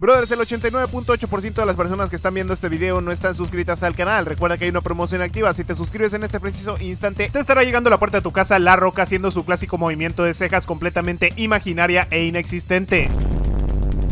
Brothers, el 89.8% de las personas que están viendo este video no están suscritas al canal. Recuerda que hay una promoción activa. Si te suscribes en este preciso instante, te estará llegando a la puerta de tu casa La Roca haciendo su clásico movimiento de cejas completamente imaginaria e inexistente.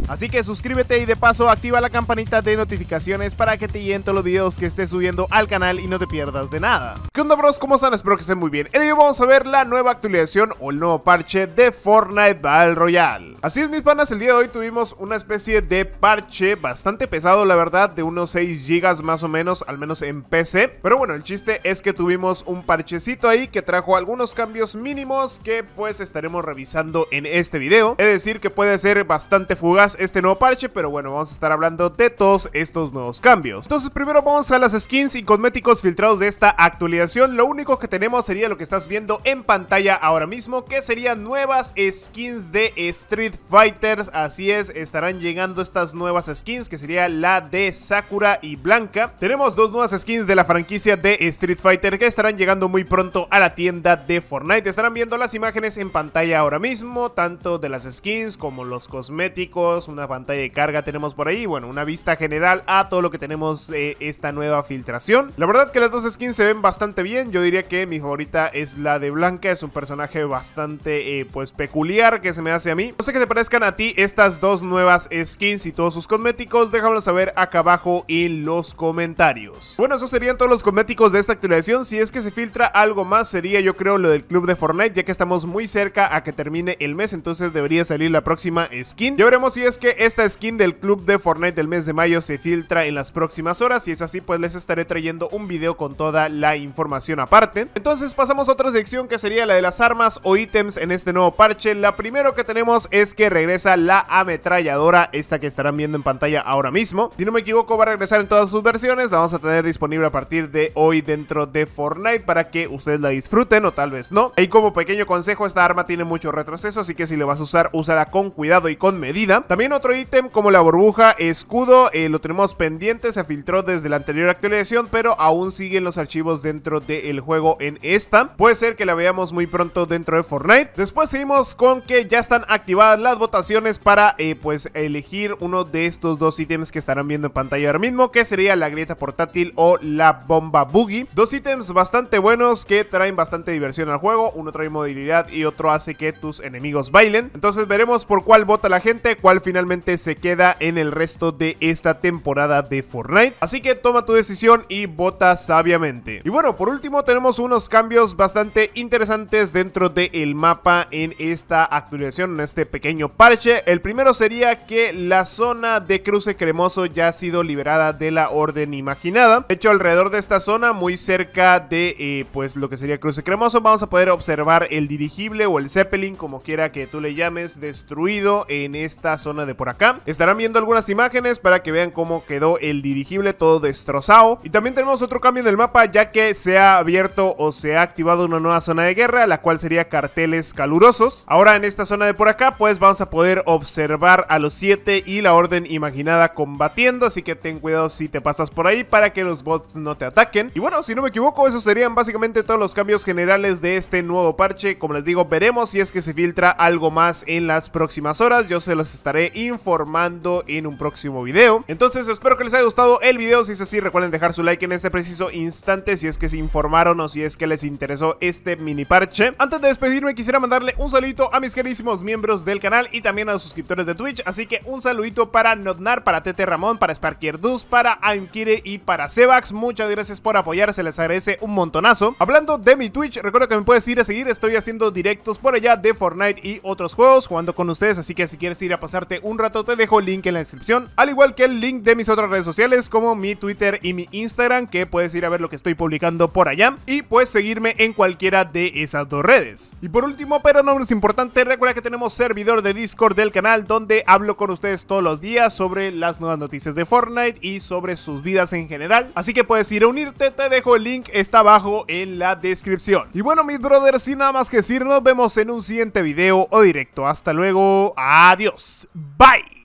Así que suscríbete y de paso activa la campanita de notificaciones para que te lleguen todos los videos que estés subiendo al canal y no te pierdas de nada. ¿Qué onda bros? ¿Cómo están? Espero que estén muy bien. El día vamos a ver la nueva actualización o el nuevo parche de Fortnite Battle Royale. Así es mis panas, el día de hoy tuvimos una especie de parche bastante pesado la verdad, de unos 6 GB más o menos, al menos en PC. Pero bueno, el chiste es que tuvimos un parchecito ahí que trajo algunos cambios mínimos que pues estaremos revisando en este video. Es decir que puede ser bastante fugaz este nuevo parche, pero bueno, vamos a estar hablando de todos estos nuevos cambios. Entonces primero vamos a las skins y cosméticos filtrados de esta actualización. Lo único que tenemos sería lo que estás viendo en pantalla ahora mismo, que serían nuevas skins de Street Fighters. Así es, estarán llegando estas nuevas skins, que sería la de Sakura y Blanca. Tenemos dos nuevas skins de la franquicia de Street Fighter que estarán llegando muy pronto a la tienda de Fortnite. Estarán viendo las imágenes en pantalla ahora mismo, tanto de las skins como los cosméticos, una pantalla de carga tenemos por ahí, bueno, una vista general a todo lo que tenemos de esta nueva filtración. La verdad que las dos skins se ven bastante bien, yo diría que mi favorita es la de Blanca, es un personaje bastante eh, pues peculiar que se me hace a mí. No sé que te parezcan a ti estas dos nuevas skins y todos sus cosméticos, déjamelo saber acá abajo en los comentarios. Bueno, esos serían todos los cosméticos de esta actualización. Si es que se filtra algo más, sería yo creo lo del club de Fortnite, ya que estamos muy cerca a que termine el mes, entonces debería salir la próxima skin. Ya veremos si es que esta skin del club de Fortnite del mes de mayo se filtra en las próximas horas. Si es así, pues les estaré trayendo un video con toda la información aparte. Entonces pasamos a otra sección que sería la de las armas o ítems en este nuevo parche. La primero que tenemos es que regresa la ametralladora, esta que estarán viendo en pantalla ahora mismo. Si no me equivoco, va a regresar en todas sus versiones, la vamos a tener disponible a partir de hoy dentro de Fortnite para que ustedes la disfruten o tal vez no. Y como pequeño consejo, esta arma tiene mucho retroceso, así que si le vas a usar, úsala con cuidado y con medida. También otro ítem como la burbuja escudo, eh, lo tenemos pendiente, se filtró desde la anterior actualización, pero aún siguen los archivos dentro del juego en esta. Puede ser que la veamos muy pronto dentro de Fortnite. Después seguimos con que ya están activadas las votaciones para eh, pues elegir uno de estos dos ítems que estarán viendo en pantalla ahora mismo, que sería la grieta portátil o la bomba boogie. Dos ítems bastante buenos que traen bastante diversión al juego, uno trae movilidad y otro hace que tus enemigos bailen. Entonces veremos por cuál vota la gente, cuál finalmente se queda en el resto de esta temporada de Fortnite. Así que toma tu decisión y vota sabiamente. Y bueno, por último tenemos unos cambios bastante interesantes dentro del mapa en esta actualización, en este pequeño parche. El primero sería que la zona de cruce cremoso ya ha sido liberada de la orden imaginada. De hecho, alrededor de esta zona, muy cerca de eh, pues lo que sería cruce cremoso, vamos a poder observar el dirigible o el Zeppelin, como quiera que tú le llames, destruido en esta zona de por acá. Estarán viendo algunas imágenes para que vean cómo quedó el dirigible todo destrozado. Y también tenemos otro cambio en el mapa ya que se ha abierto o se ha activado una nueva zona de guerra, la cual sería carteles calurosos. Ahora en esta zona de por acá pues vamos a poder observar a los 7 y la orden imaginada combatiendo, así que ten cuidado si te pasas por ahí para que los bots no te ataquen. Y bueno, si no me equivoco, esos serían básicamente todos los cambios generales de este nuevo parche. Como les digo, veremos si es que se filtra algo más en las próximas horas. Yo se los estaré informando en un próximo video. Entonces, espero que les haya gustado el video. Si es así, recuerden dejar su like en este preciso instante si es que se informaron o si es que les interesó este mini parche. Antes de despedirme, quisiera mandarle un saludito a mis queridísimos miembros del canal canal y también a los suscriptores de Twitch. Así que un saludito para Nodnar, para Tete Ramón, para sparkier Dus, para Aimkire y para Sebax. Muchas gracias por apoyar, se les agradece un montonazo. Hablando de mi Twitch, recuerdo que me puedes ir a seguir, estoy haciendo directos por allá de Fortnite y otros juegos jugando con ustedes. Así que si quieres ir a pasarte un rato, te dejo el link en la descripción. Al igual que el link de mis otras redes sociales como mi Twitter y mi Instagram, que puedes ir a ver lo que estoy publicando por allá. Y puedes seguirme en cualquiera de esas dos redes. Y por último, pero no menos importante, recuerda que tenemos servidor de Discord del canal donde hablo con ustedes todos los días sobre las nuevas noticias de Fortnite y sobre sus vidas en general. Así que puedes ir a unirte, te dejo el link, está abajo en la descripción. Y bueno mis brothers, sin nada más que decir, nos vemos en un siguiente video o directo. Hasta luego, adiós, bye.